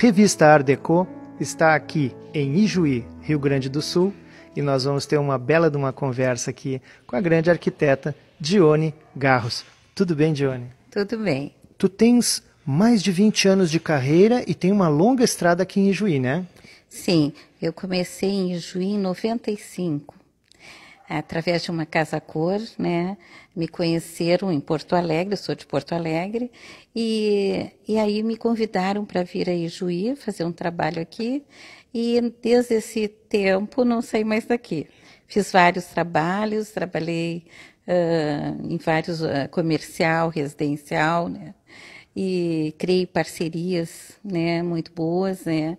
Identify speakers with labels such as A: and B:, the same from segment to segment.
A: Revista Art Deco está aqui em Ijuí, Rio Grande do Sul, e nós vamos ter uma bela de uma conversa aqui com a grande arquiteta Dione Garros. Tudo bem, Dione? Tudo bem. Tu tens mais de 20 anos de carreira e tem uma longa estrada aqui em Ijuí, né? Sim, eu comecei em Ijuí em 95
B: através de uma casa cor, né, me conheceram em Porto Alegre, sou de Porto Alegre, e, e aí me convidaram para vir aí Ijuí fazer um trabalho aqui, e desde esse tempo não saí mais daqui. Fiz vários trabalhos, trabalhei uh, em vários uh, comercial, residencial, né, e criei parcerias, né, muito boas, né,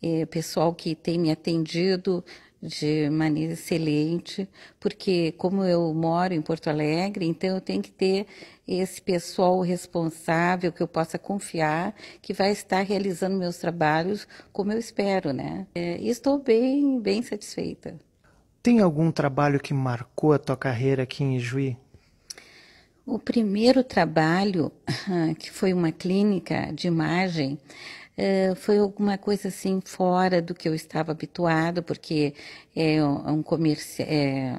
B: e pessoal que tem me atendido, de maneira excelente, porque como eu moro em Porto Alegre, então eu tenho que ter esse pessoal responsável que eu possa confiar, que vai estar realizando meus trabalhos como eu espero, né? É, estou bem, bem satisfeita.
A: Tem algum trabalho que marcou a tua carreira aqui em Juí?
B: O primeiro trabalho, ah, que foi uma clínica de imagem, eh, foi alguma coisa assim fora do que eu estava habituada, porque é um é comércio. É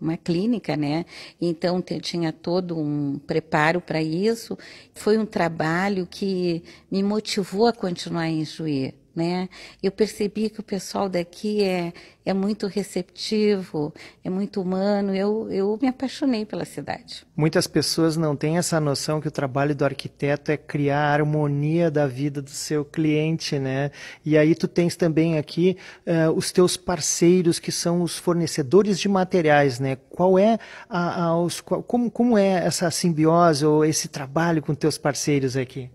B: uma clínica, né? Então tinha todo um preparo para isso. Foi um trabalho que me motivou a continuar em Juiz né? Eu percebi que o pessoal daqui é, é muito receptivo, é muito humano. Eu, eu me apaixonei pela cidade.
A: Muitas pessoas não têm essa noção que o trabalho do arquiteto é criar a harmonia da vida do seu cliente, né? E aí tu tens também aqui uh, os teus parceiros que são os fornecedores de materiais, né? Qual é a, a os, qual, como, como é essa simbiose ou esse trabalho com teus parceiros aqui?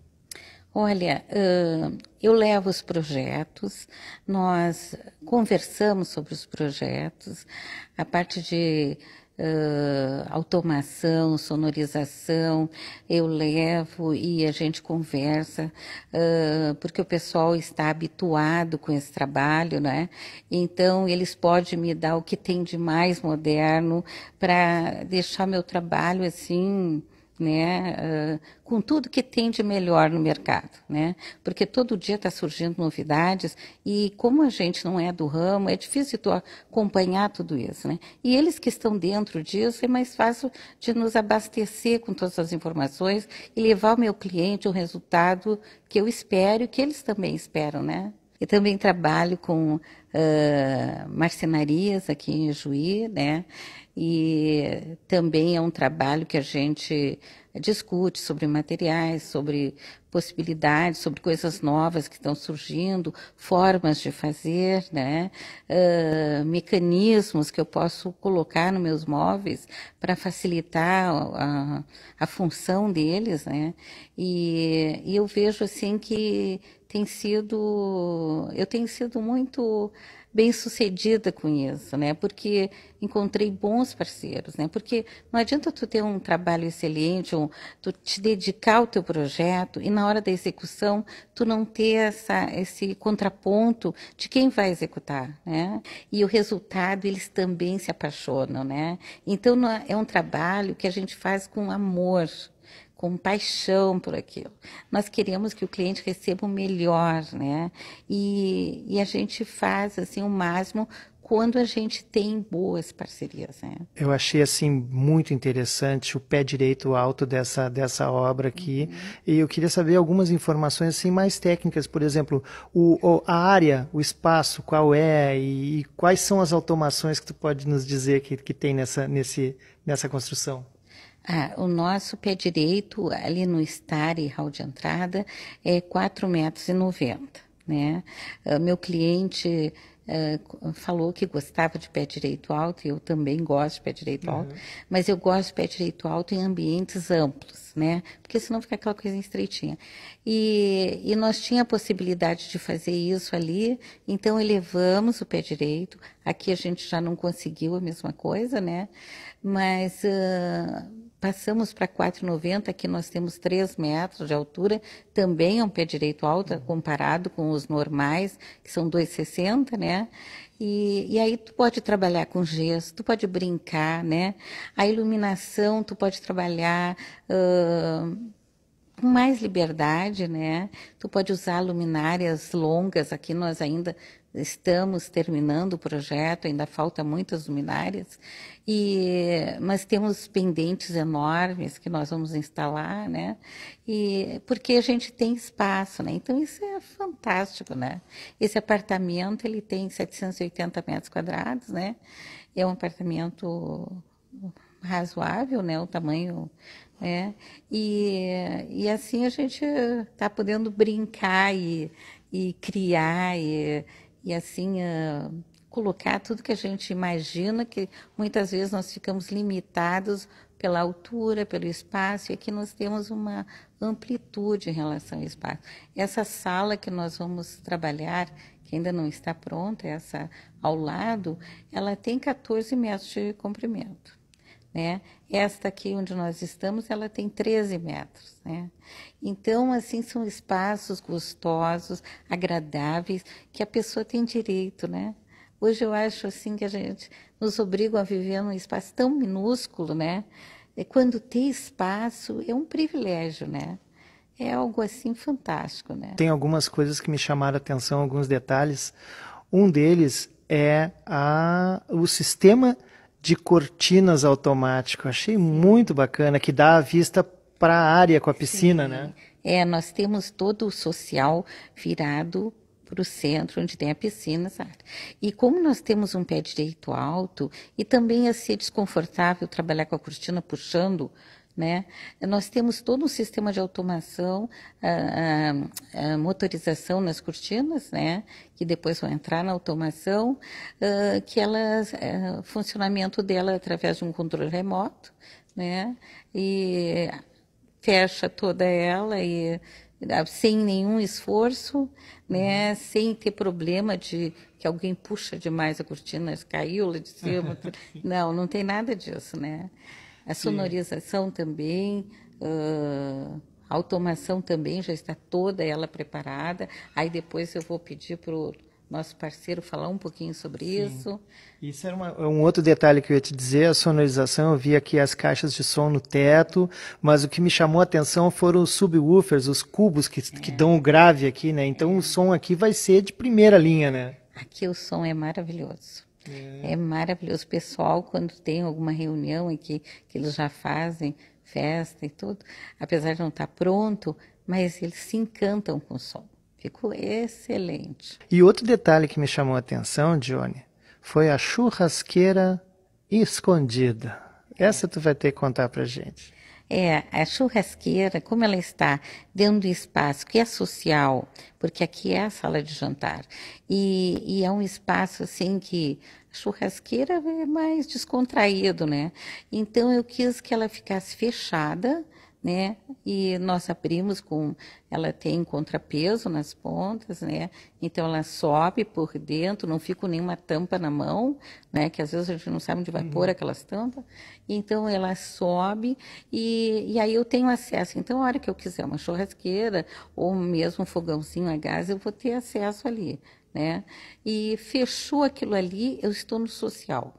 B: Olha, eu levo os projetos, nós conversamos sobre os projetos, a parte de automação, sonorização, eu levo e a gente conversa, porque o pessoal está habituado com esse trabalho, né? Então, eles podem me dar o que tem de mais moderno para deixar meu trabalho assim né, uh, com tudo que tem de melhor no mercado, né? Porque todo dia está surgindo novidades e como a gente não é do ramo, é difícil tu acompanhar tudo isso, né? E eles que estão dentro disso é mais fácil de nos abastecer com todas as informações e levar ao meu cliente o resultado que eu espero e que eles também esperam, né? Eu também trabalho com uh, marcenarias aqui em Juí, né? e também é um trabalho que a gente discute sobre materiais, sobre possibilidades, sobre coisas novas que estão surgindo, formas de fazer, né? Uh, mecanismos que eu posso colocar nos meus móveis para facilitar a, a, função deles. Né? E, e eu vejo assim que tem sido, eu tenho sido muito bem-sucedida com isso, né? Porque encontrei bons parceiros, né? Porque não adianta tu ter um trabalho excelente, um, tu te dedicar ao teu projeto e na hora da execução tu não ter essa, esse contraponto de quem vai executar, né? E o resultado eles também se apaixonam, né? Então é, é um trabalho que a gente faz com amor, com paixão por aquilo. Nós queremos que o cliente receba o melhor, né? E, e a gente faz assim o máximo quando a gente tem boas parcerias.
A: Né? Eu achei assim muito interessante o pé direito alto dessa, dessa obra aqui. Uhum. E eu queria saber algumas informações assim mais técnicas, por exemplo, o, a área, o espaço, qual é e, e quais são as automações que tu pode nos dizer que, que tem nessa, nesse, nessa construção?
B: Ah, o nosso pé direito, ali no estar e hall de entrada, é 4,90 metros. Né? Ah, meu cliente ah, falou que gostava de pé direito alto, e eu também gosto de pé direito uhum. alto, mas eu gosto de pé direito alto em ambientes amplos, né? Porque senão fica aquela coisa estreitinha. E, e nós tinha a possibilidade de fazer isso ali, então elevamos o pé direito. Aqui a gente já não conseguiu a mesma coisa, né? Mas. Ah, Passamos para 4,90, aqui nós temos 3 metros de altura, também é um pé direito alto comparado com os normais, que são 2,60, né? E, e, aí tu pode trabalhar com gesso, tu pode brincar, né? A iluminação tu pode trabalhar uh, com mais liberdade, né? Tu pode usar luminárias longas, aqui nós ainda estamos terminando o projeto, ainda falta muitas luminárias, e, mas temos pendentes enormes que nós vamos instalar, né? E, porque a gente tem espaço, né? Então isso é fantástico, né? Esse apartamento ele tem 780 metros quadrados, né? É um apartamento razoável, né? O tamanho é, e, e assim a gente está podendo brincar e, e criar e, e assim uh, colocar tudo que a gente imagina, que muitas vezes nós ficamos limitados pela altura, pelo espaço, e aqui nós temos uma amplitude em relação ao espaço. Essa sala que nós vamos trabalhar, que ainda não está pronta, essa ao lado, ela tem 14 metros de comprimento. Né? Esta aqui onde nós estamos, ela tem 13 metros, né? Então, assim, são espaços gostosos, agradáveis, que a pessoa tem direito, né? Hoje eu acho, assim, que a gente nos obriga a viver num espaço tão minúsculo, né? E é, quando ter espaço é um privilégio, né? É algo, assim, fantástico, né?
A: Tem algumas coisas que me chamaram a atenção, alguns detalhes. Um deles é a, o sistema de cortinas automático. Achei muito bacana, que dá a vista para a área com a piscina, Sim. né?
B: É, nós temos todo o social virado para o centro, onde tem a piscina, sabe? E como nós temos um pé direito alto, e também ia é ser desconfortável trabalhar com a cortina puxando né? Nós temos todo um sistema de automação, a, ah, a, ah, a ah, motorização nas cortinas, né? que depois vão entrar na automação, uh, que elas, uh, funcionamento dela é através de um controle remoto, né? e fecha toda ela e sem nenhum esforço, né, uhum. sem ter problema de que alguém puxa demais a cortina, caiu lá de cima. não, não tem nada disso, né? A é. sonorização Sim. também, uh, a automação também já está toda ela preparada. Aí depois eu vou pedir para o nosso parceiro falar um pouquinho sobre Sim. isso.
A: Isso era uma, é um outro detalhe que eu ia te dizer, a sonorização, eu vi aqui as caixas de som no teto, mas o que me chamou a atenção foram os subwoofers, os cubos que, é. que dão o grave aqui, né? Então é. o som aqui vai ser de primeira linha, né?
B: Aqui o som é maravilhoso. É. é maravilhoso. O pessoal, quando tem alguma reunião aqui, que eles já fazem festa e tudo, apesar de não estar tá pronto, mas eles se encantam com o sol. Ficou excelente.
A: E outro detalhe que me chamou a atenção, Johnny, foi a churrasqueira escondida. Essa é. tu vai ter que contar pra gente
B: é a churrasqueira, como ela está dentro do espaço que é social, porque aqui é a sala de jantar, e, e é um espaço assim que churrasqueira é mais descontraído, né? Então eu quis que ela ficasse fechada né? E nós abrimos com, ela tem contrapeso nas pontas, né? Então ela sobe por dentro, não fica nenhuma tampa na mão, né? Que às vezes a gente não sabe onde vai uhum. pôr aquelas tampas. Então ela sobe e, e aí eu tenho acesso. Então a hora que eu quiser uma churrasqueira ou mesmo um fogãozinho a gás, eu vou ter acesso ali, né? E fechou aquilo ali, eu estou no social.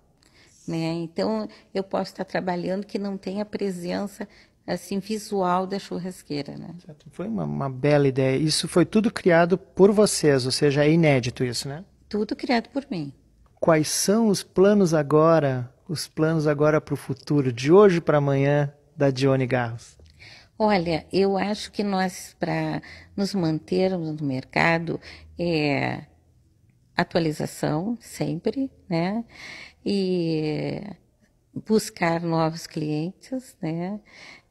B: Né? Então, eu posso estar trabalhando que não tenha presença assim visual da churrasqueira, né? Certo.
A: Foi uma, uma, bela ideia. Isso foi tudo criado por vocês, ou seja, é inédito isso, né?
B: Tudo criado por mim.
A: Quais são os planos agora, os planos agora para o futuro, de hoje para amanhã, da Dione Garros?
B: Olha, eu acho que nós, para nos mantermos no mercado, é atualização sempre, né? E buscar novos clientes, né?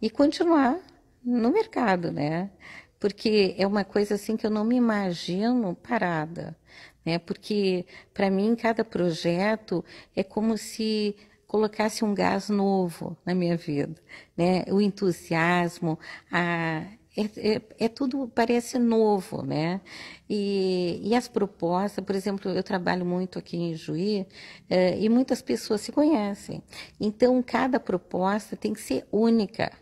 B: E continuar no mercado, né? Porque é uma coisa assim que eu não me imagino parada, né? Porque para mim cada projeto é como se colocasse um gás novo na minha vida, né? O entusiasmo, a é, é, é, tudo parece novo, né? E, e, as propostas, por exemplo, eu trabalho muito aqui em Juí é, e muitas pessoas se conhecem. Então, cada proposta tem que ser única,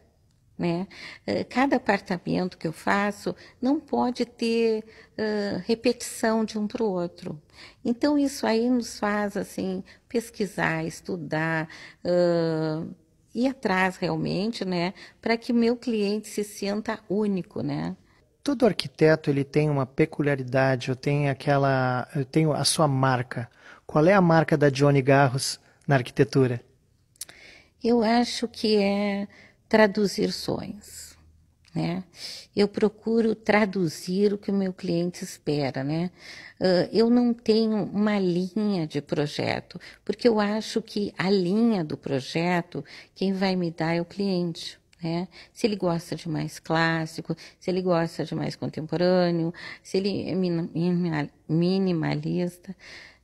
B: né? É, cada apartamento que eu faço não pode ter repetição de um para o outro. Então, isso aí nos faz, assim, pesquisar, estudar, ir atrás realmente, né, para que meu cliente se sinta único, né?
A: Todo arquiteto ele tem uma peculiaridade, eu tenho aquela, eu tenho a sua marca. Qual é a marca da Johnny Garros na arquitetura?
B: Eu acho que é traduzir sonhos. Né? Eu procuro traduzir o que o meu cliente espera, né? Ah, eu não tenho uma linha de projeto, porque eu acho que a linha do projeto, quem vai me dar é o cliente. Né? Se ele gosta de mais clássico, se ele gosta de mais contemporâneo, se ele é minimalista.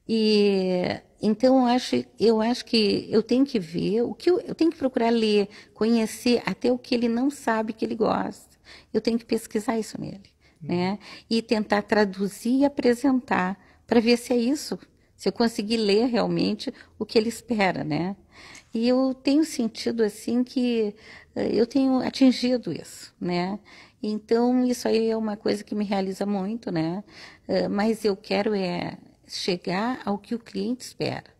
B: E então, eu acho, eu acho que eu tenho que ver, o que eu, eu tenho que procurar ler, conhecer até o que ele não sabe que ele gosta. Eu tenho que pesquisar isso nele, hum. né? E tentar traduzir e apresentar para ver se é isso, se eu conseguir ler realmente o que ele espera, né? E eu tenho sentido assim que eh, eu tenho atingido isso, né? Então, isso aí é uma coisa que me realiza muito, né? Eh, mas eu quero é chegar ao que o cliente espera.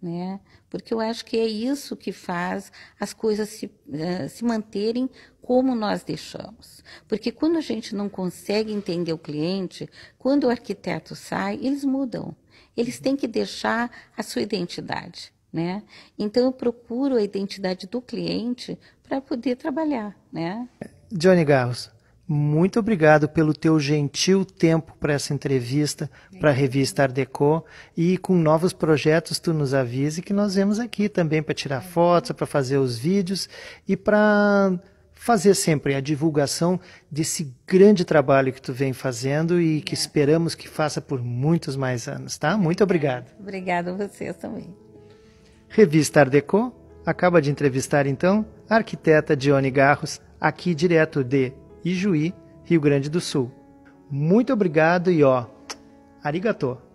B: Né? Porque eu acho que é isso que faz as coisas se, eh, se manterem como nós deixamos. Porque quando a gente não consegue entender o cliente, quando o arquiteto sai, eles mudam. Eles têm que deixar a sua identidade. Né? Então eu procuro a identidade do cliente para poder trabalhar. Né?
A: Johnny Garros, muito obrigado pelo teu gentil tempo para essa entrevista, para a revista Ardeco. E com novos projetos, tu nos avise que nós vemos aqui também para tirar uhum. fotos, para fazer os vídeos e para fazer sempre a divulgação desse grande trabalho que tu vem fazendo e que é. esperamos que faça por muitos mais anos, tá? Muito é. obrigado.
B: Obrigado a vocês também.
A: Revista Ardeco acaba de entrevistar então a arquiteta Dione Garros, aqui direto de Ijuí, Rio Grande do Sul. Muito obrigado e ó, arigatô!